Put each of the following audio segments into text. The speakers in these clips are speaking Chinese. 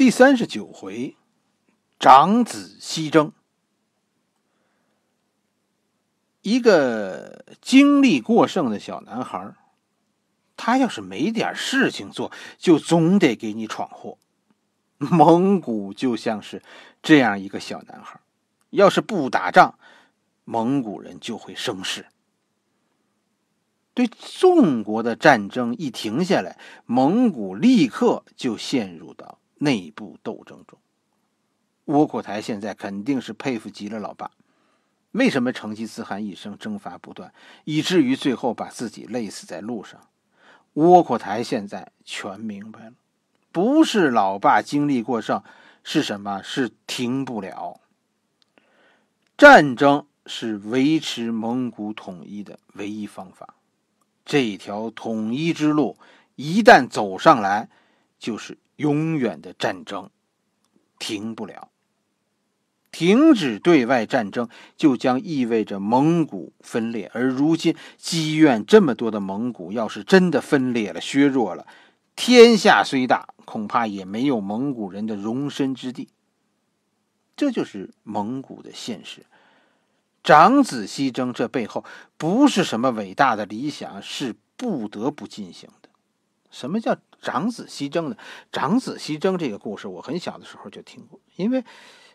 第三十九回，长子西征。一个精力过剩的小男孩，他要是没点事情做，就总得给你闯祸。蒙古就像是这样一个小男孩，要是不打仗，蒙古人就会生事。对宋国的战争一停下来，蒙古立刻就陷入到。内部斗争中，窝阔台现在肯定是佩服极了老爸。为什么成吉思汗一生征伐不断，以至于最后把自己累死在路上？窝阔台现在全明白了，不是老爸精力过剩，是什么？是停不了。战争是维持蒙古统一的唯一方法，这条统一之路一旦走上来，就是。永远的战争停不了，停止对外战争就将意味着蒙古分裂。而如今积怨这么多的蒙古，要是真的分裂了、削弱了，天下虽大，恐怕也没有蒙古人的容身之地。这就是蒙古的现实。长子西征，这背后不是什么伟大的理想，是不得不进行。什么叫长子西征呢？长子西征这个故事，我很小的时候就听过，因为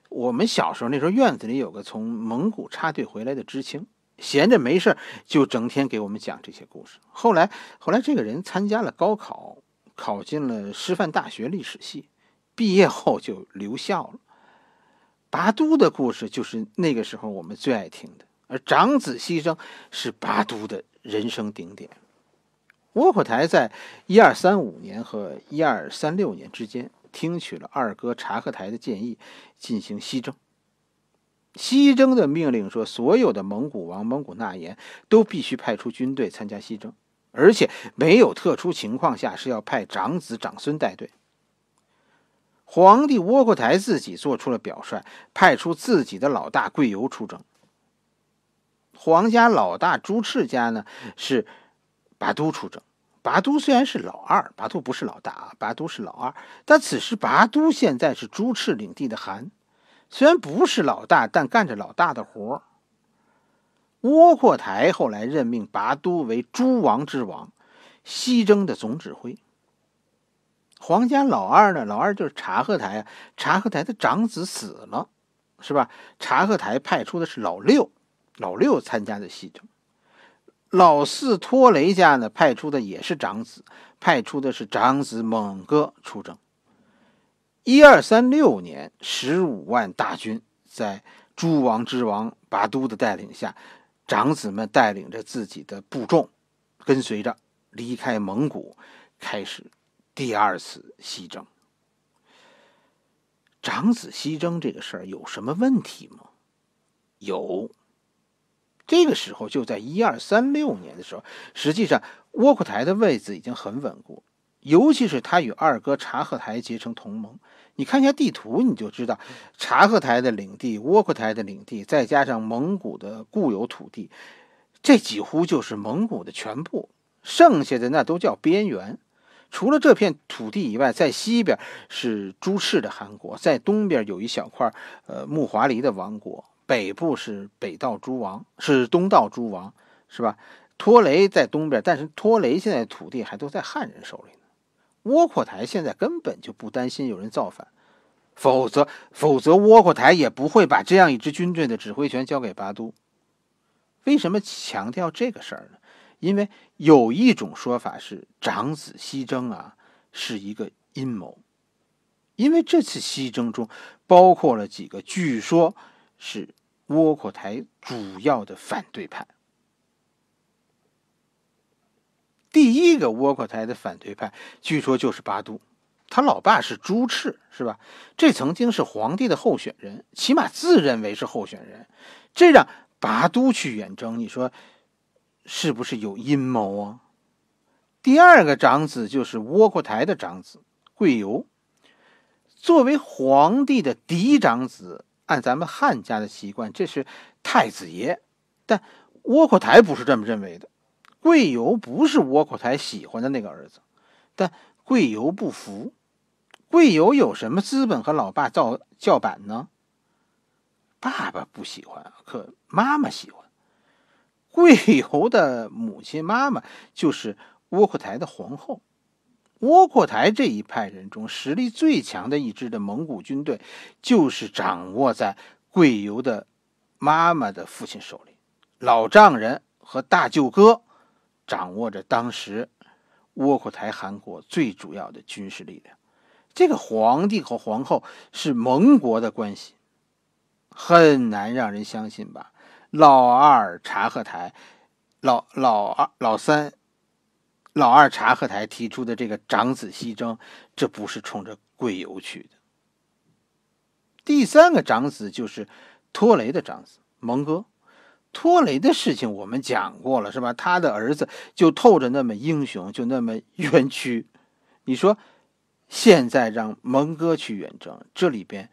我们小时候那时候院子里有个从蒙古插队回来的知青，闲着没事就整天给我们讲这些故事。后来，后来这个人参加了高考，考进了师范大学历史系，毕业后就留校了。拔都的故事就是那个时候我们最爱听的，而长子西征是拔都的人生顶点。窝阔台在一二三五年和一二三六年之间，听取了二哥察合台的建议，进行西征。西征的命令说，所有的蒙古王、蒙古纳言都必须派出军队参加西征，而且没有特殊情况下是要派长子、长孙带队。皇帝窝阔台自己做出了表率，派出自己的老大贵由出征。皇家老大朱赤家呢是。拔都出征，拔都虽然是老二，拔都不是老大啊，拔都是老二。但此时拔都现在是朱赤领地的韩，虽然不是老大，但干着老大的活。窝阔台后来任命拔都为诸王之王，西征的总指挥。皇家老二呢？老二就是察合台啊，察合台的长子死了，是吧？察合台派出的是老六，老六参加的西征。老四托雷家呢，派出的也是长子，派出的是长子蒙哥出征。一二三六年，十五万大军在诸王之王拔都的带领下，长子们带领着自己的部众，跟随着离开蒙古，开始第二次西征。长子西征这个事儿有什么问题吗？有。这个时候就在一二三六年的时候，实际上窝阔台的位子已经很稳固，尤其是他与二哥察合台结成同盟。你看一下地图，你就知道，察合台的领地、窝阔台的领地，再加上蒙古的固有土地，这几乎就是蒙古的全部，剩下的那都叫边缘。除了这片土地以外，在西边是朱赤的韩国，在东边有一小块呃木华黎的王国。北部是北道诸王，是东道诸王，是吧？托雷在东边，但是托雷现在土地还都在汉人手里呢。窝阔台现在根本就不担心有人造反，否则否则窝阔台也不会把这样一支军队的指挥权交给巴都。为什么强调这个事儿呢？因为有一种说法是，长子西征啊是一个阴谋，因为这次西征中包括了几个据说。是窝阔台主要的反对派。第一个窝阔台的反对派，据说就是八都，他老爸是朱赤，是吧？这曾经是皇帝的候选人，起码自认为是候选人。这让八都去远征，你说是不是有阴谋啊？第二个长子就是窝阔台的长子贵由，作为皇帝的嫡长子。按咱们汉家的习惯，这是太子爷，但窝阔台不是这么认为的。贵由不是窝阔台喜欢的那个儿子，但贵由不服。贵由有什么资本和老爸造叫板呢？爸爸不喜欢，可妈妈喜欢。贵由的母亲妈妈就是窝阔台的皇后。窝阔台这一派人中实力最强的一支的蒙古军队，就是掌握在贵由的妈妈的父亲手里，老丈人和大舅哥掌握着当时窝阔台汗国最主要的军事力量。这个皇帝和皇后是盟国的关系，很难让人相信吧？老二察合台，老老二老三。老二察合台提出的这个长子西征，这不是冲着贵由去的。第三个长子就是托雷的长子蒙哥。托雷的事情我们讲过了，是吧？他的儿子就透着那么英雄，就那么冤屈。你说现在让蒙哥去远征，这里边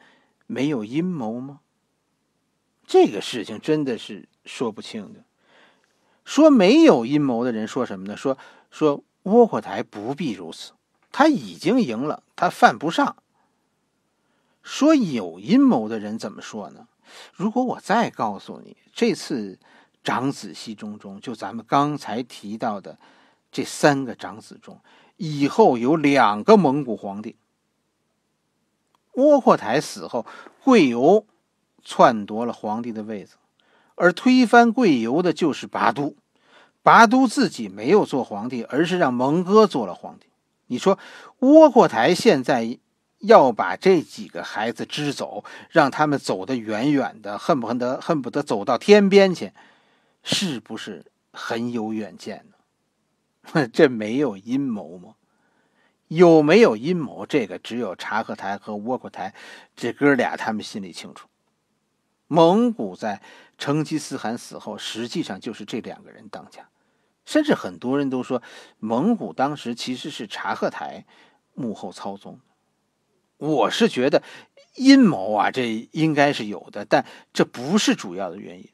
没有阴谋吗？这个事情真的是说不清的。说没有阴谋的人说什么呢？说。说窝阔台不必如此，他已经赢了，他犯不上。说有阴谋的人怎么说呢？如果我再告诉你，这次长子戏中中，就咱们刚才提到的这三个长子中，以后有两个蒙古皇帝。窝阔台死后，贵由篡夺了皇帝的位子，而推翻贵由的就是拔都。拔都自己没有做皇帝，而是让蒙哥做了皇帝。你说，窝阔台现在要把这几个孩子支走，让他们走得远远的，恨不得恨不得走到天边去，是不是很有远见呢？这没有阴谋吗？有没有阴谋？这个只有察合台和窝阔台这哥俩他们心里清楚。蒙古在成吉思汗死后，实际上就是这两个人当家。甚至很多人都说，蒙古当时其实是察合台幕后操纵。我是觉得阴谋啊，这应该是有的，但这不是主要的原因。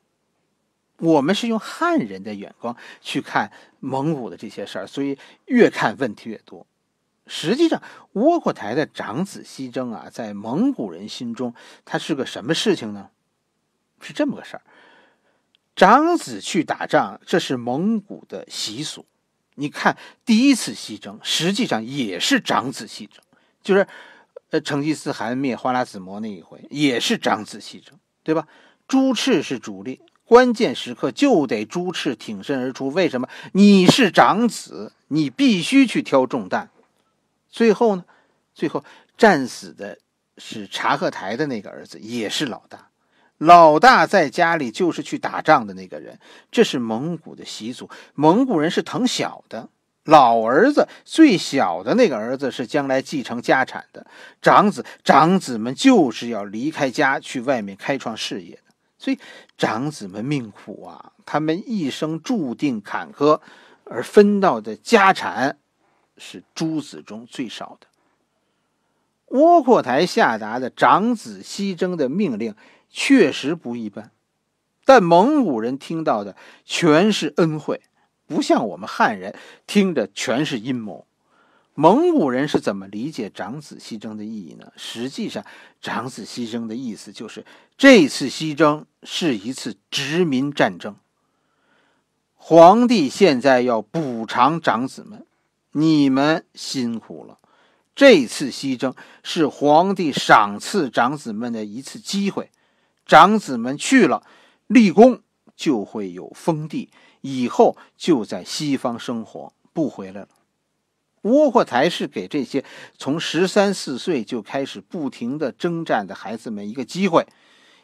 我们是用汉人的眼光去看蒙古的这些事儿，所以越看问题越多。实际上，窝阔台的长子西征啊，在蒙古人心中，他是个什么事情呢？是这么个事儿。长子去打仗，这是蒙古的习俗。你看，第一次西征实际上也是长子西征，就是呃，成吉思汗灭花剌子模那一回也是长子西征，对吧？朱赤是主力，关键时刻就得朱赤挺身而出。为什么？你是长子，你必须去挑重担。最后呢，最后战死的是察合台的那个儿子，也是老大。老大在家里就是去打仗的那个人，这是蒙古的习俗。蒙古人是疼小的，老儿子最小的那个儿子是将来继承家产的长子。长子们就是要离开家去外面开创事业的，所以长子们命苦啊，他们一生注定坎坷，而分到的家产是诸子中最少的。窝阔台下达的长子西征的命令。确实不一般，但蒙古人听到的全是恩惠，不像我们汉人听着全是阴谋。蒙古人是怎么理解长子西征的意义呢？实际上，长子西征的意思就是这次西征是一次殖民战争。皇帝现在要补偿长子们，你们辛苦了，这次西征是皇帝赏赐长子们的一次机会。长子们去了，立功就会有封地，以后就在西方生活，不回来了。窝阔台是给这些从十三四岁就开始不停的征战的孩子们一个机会，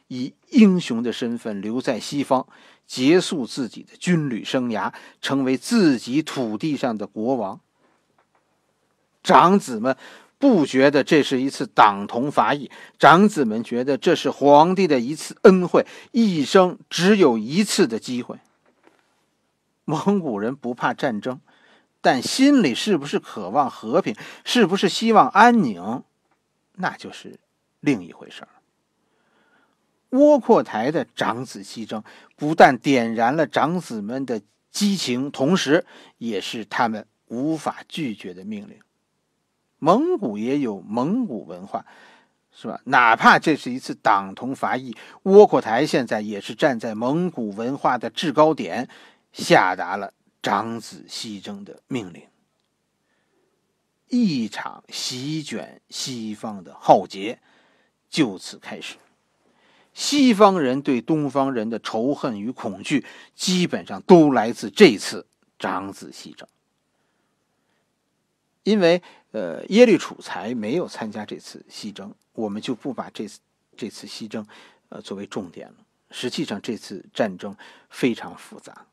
以英雄的身份留在西方，结束自己的军旅生涯，成为自己土地上的国王。长子们。不觉得这是一次党同伐异，长子们觉得这是皇帝的一次恩惠，一生只有一次的机会。蒙古人不怕战争，但心里是不是渴望和平，是不是希望安宁，那就是另一回事儿。窝阔台的长子西征，不但点燃了长子们的激情，同时也是他们无法拒绝的命令。蒙古也有蒙古文化，是吧？哪怕这是一次党同伐异，窝阔台现在也是站在蒙古文化的制高点，下达了长子西征的命令。一场席卷西方的浩劫就此开始。西方人对东方人的仇恨与恐惧，基本上都来自这次长子西征，因为。呃，耶律楚材没有参加这次西征，我们就不把这次这次西征，呃，作为重点了。实际上，这次战争非常复杂，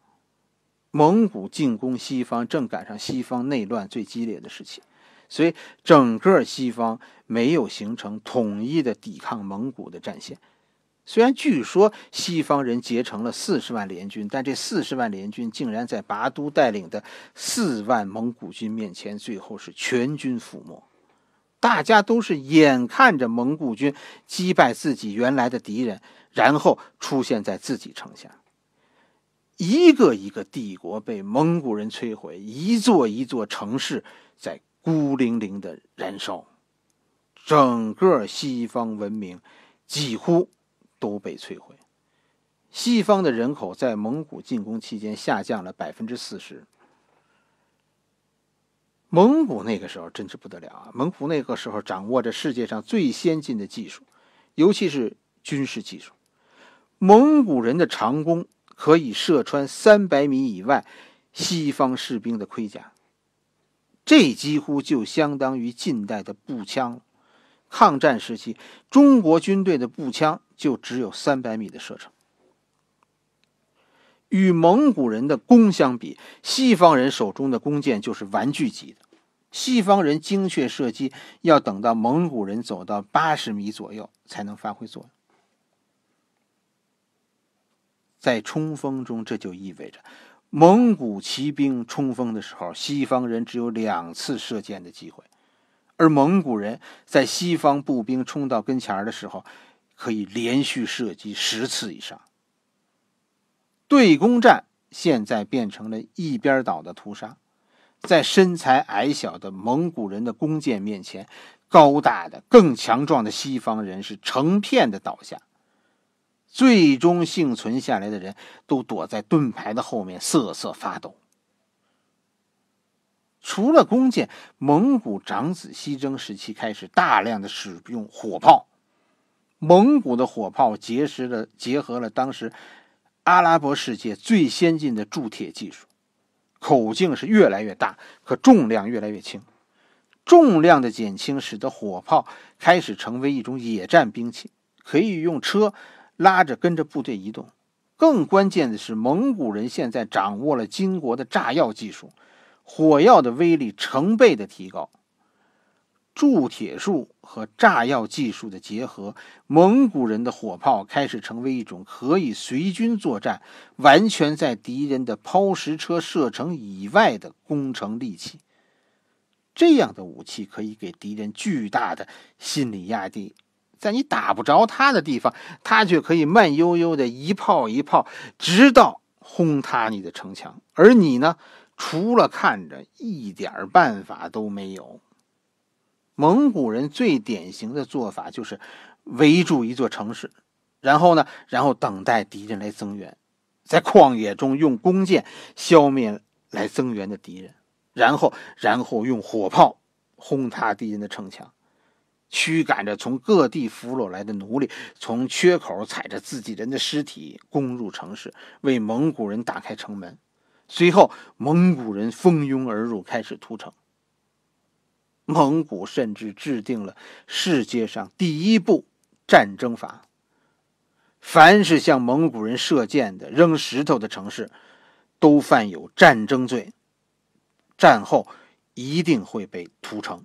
蒙古进攻西方正赶上西方内乱最激烈的时期，所以整个西方没有形成统一的抵抗蒙古的战线。虽然据说西方人结成了四十万联军，但这四十万联军竟然在拔都带领的四万蒙古军面前，最后是全军覆没。大家都是眼看着蒙古军击败自己原来的敌人，然后出现在自己城下。一个一个帝国被蒙古人摧毁，一座一座城市在孤零零的燃烧，整个西方文明几乎。都被摧毁。西方的人口在蒙古进攻期间下降了百分之四十。蒙古那个时候真是不得了啊！蒙古那个时候掌握着世界上最先进的技术，尤其是军事技术。蒙古人的长弓可以射穿三百米以外西方士兵的盔甲，这几乎就相当于近代的步枪。抗战时期，中国军队的步枪。就只有三百米的射程，与蒙古人的弓相比，西方人手中的弓箭就是玩具级的。西方人精确射击要等到蒙古人走到八十米左右才能发挥作用。在冲锋中，这就意味着蒙古骑兵冲锋的时候，西方人只有两次射箭的机会，而蒙古人在西方步兵冲到跟前的时候。可以连续射击十次以上。对攻战现在变成了一边倒的屠杀，在身材矮小的蒙古人的弓箭面前，高大的、更强壮的西方人是成片的倒下。最终幸存下来的人都躲在盾牌的后面瑟瑟发抖。除了弓箭，蒙古长子西征时期开始大量的使用火炮。蒙古的火炮结识了结合了当时阿拉伯世界最先进的铸铁技术，口径是越来越大，可重量越来越轻。重量的减轻使得火炮开始成为一种野战兵器，可以用车拉着跟着部队移动。更关键的是，蒙古人现在掌握了金国的炸药技术，火药的威力成倍的提高。铸铁术和炸药技术的结合，蒙古人的火炮开始成为一种可以随军作战、完全在敌人的抛石车射程以外的攻城利器。这样的武器可以给敌人巨大的心理压力，在你打不着他的地方，他却可以慢悠悠的一炮一炮，直到轰塌你的城墙，而你呢，除了看着，一点办法都没有。蒙古人最典型的做法就是围住一座城市，然后呢，然后等待敌人来增援，在旷野中用弓箭消灭来增援的敌人，然后，然后用火炮轰塌敌人的城墙，驱赶着从各地俘虏来的奴隶从缺口踩着自己人的尸体攻入城市，为蒙古人打开城门，随后蒙古人蜂拥而入，开始屠城。蒙古甚至制定了世界上第一部战争法：凡是向蒙古人射箭的、扔石头的城市，都犯有战争罪，战后一定会被屠城。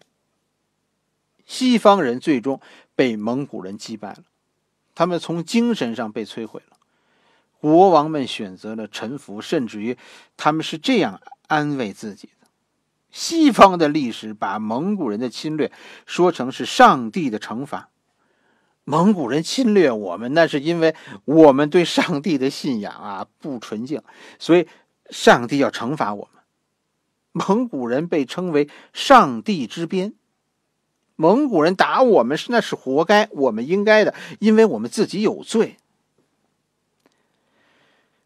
西方人最终被蒙古人击败了，他们从精神上被摧毁了。国王们选择了臣服，甚至于他们是这样安慰自己。西方的历史把蒙古人的侵略说成是上帝的惩罚。蒙古人侵略我们，那是因为我们对上帝的信仰啊不纯净，所以上帝要惩罚我们。蒙古人被称为上帝之鞭，蒙古人打我们是那是活该，我们应该的，因为我们自己有罪。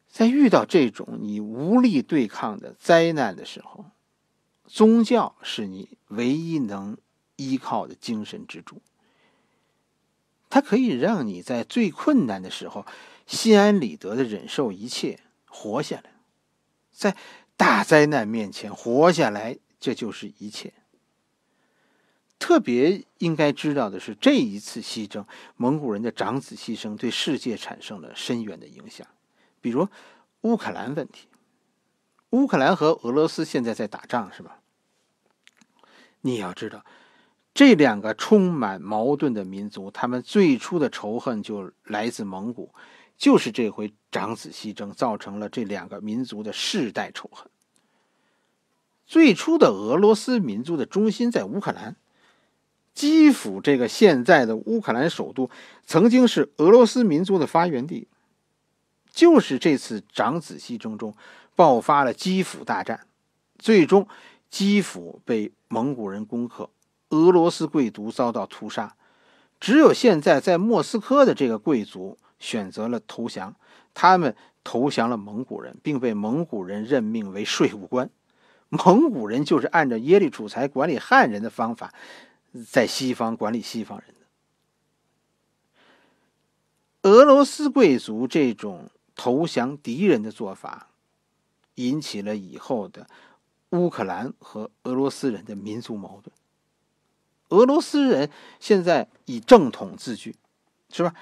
在遇到这种你无力对抗的灾难的时候。宗教是你唯一能依靠的精神支柱，它可以让你在最困难的时候心安理得的忍受一切，活下来。在大灾难面前活下来，这就是一切。特别应该知道的是，这一次西征，蒙古人的长子牺牲，对世界产生了深远的影响，比如乌克兰问题。乌克兰和俄罗斯现在在打仗，是吧？你要知道，这两个充满矛盾的民族，他们最初的仇恨就来自蒙古，就是这回长子西征造成了这两个民族的世代仇恨。最初的俄罗斯民族的中心在乌克兰，基辅这个现在的乌克兰首都，曾经是俄罗斯民族的发源地，就是这次长子西征中爆发了基辅大战，最终。基辅被蒙古人攻克，俄罗斯贵族遭到屠杀，只有现在在莫斯科的这个贵族选择了投降，他们投降了蒙古人，并被蒙古人任命为税务官。蒙古人就是按照耶律楚材管理汉人的方法，在西方管理西方人的。俄罗斯贵族这种投降敌人的做法，引起了以后的。乌克兰和俄罗斯人的民族矛盾。俄罗斯人现在以正统自居，是吧？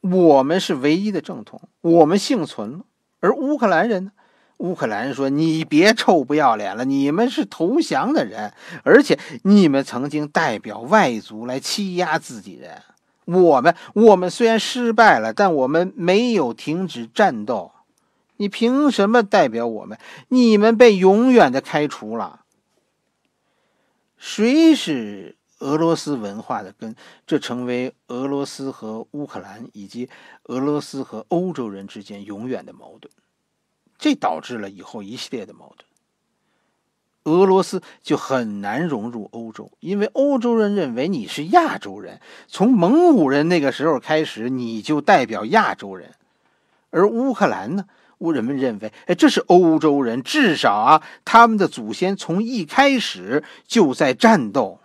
我们是唯一的正统，我们幸存了。而乌克兰人呢？乌克兰人说：“你别臭不要脸了，你们是投降的人，而且你们曾经代表外族来欺压自己人。我们，我们虽然失败了，但我们没有停止战斗。”你凭什么代表我们？你们被永远的开除了。谁是俄罗斯文化的根？这成为俄罗斯和乌克兰以及俄罗斯和欧洲人之间永远的矛盾。这导致了以后一系列的矛盾。俄罗斯就很难融入欧洲，因为欧洲人认为你是亚洲人。从蒙古人那个时候开始，你就代表亚洲人，而乌克兰呢？乌人们认为，哎，这是欧洲人，至少啊，他们的祖先从一开始就在战斗。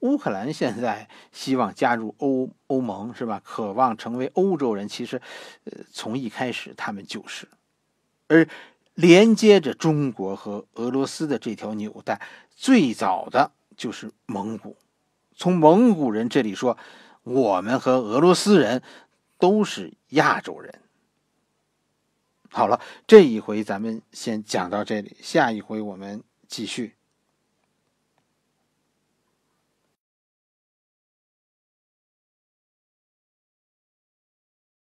乌克兰现在希望加入欧 欧盟，是吧？渴望成为欧洲人，其实，呃，从一开始他们就是。而连接着中国和俄罗斯的这条纽带，最早的就是蒙古。从蒙古人这里说，我们和俄罗斯人都是亚洲人。好了，这一回咱们先讲到这里，下一回我们继续。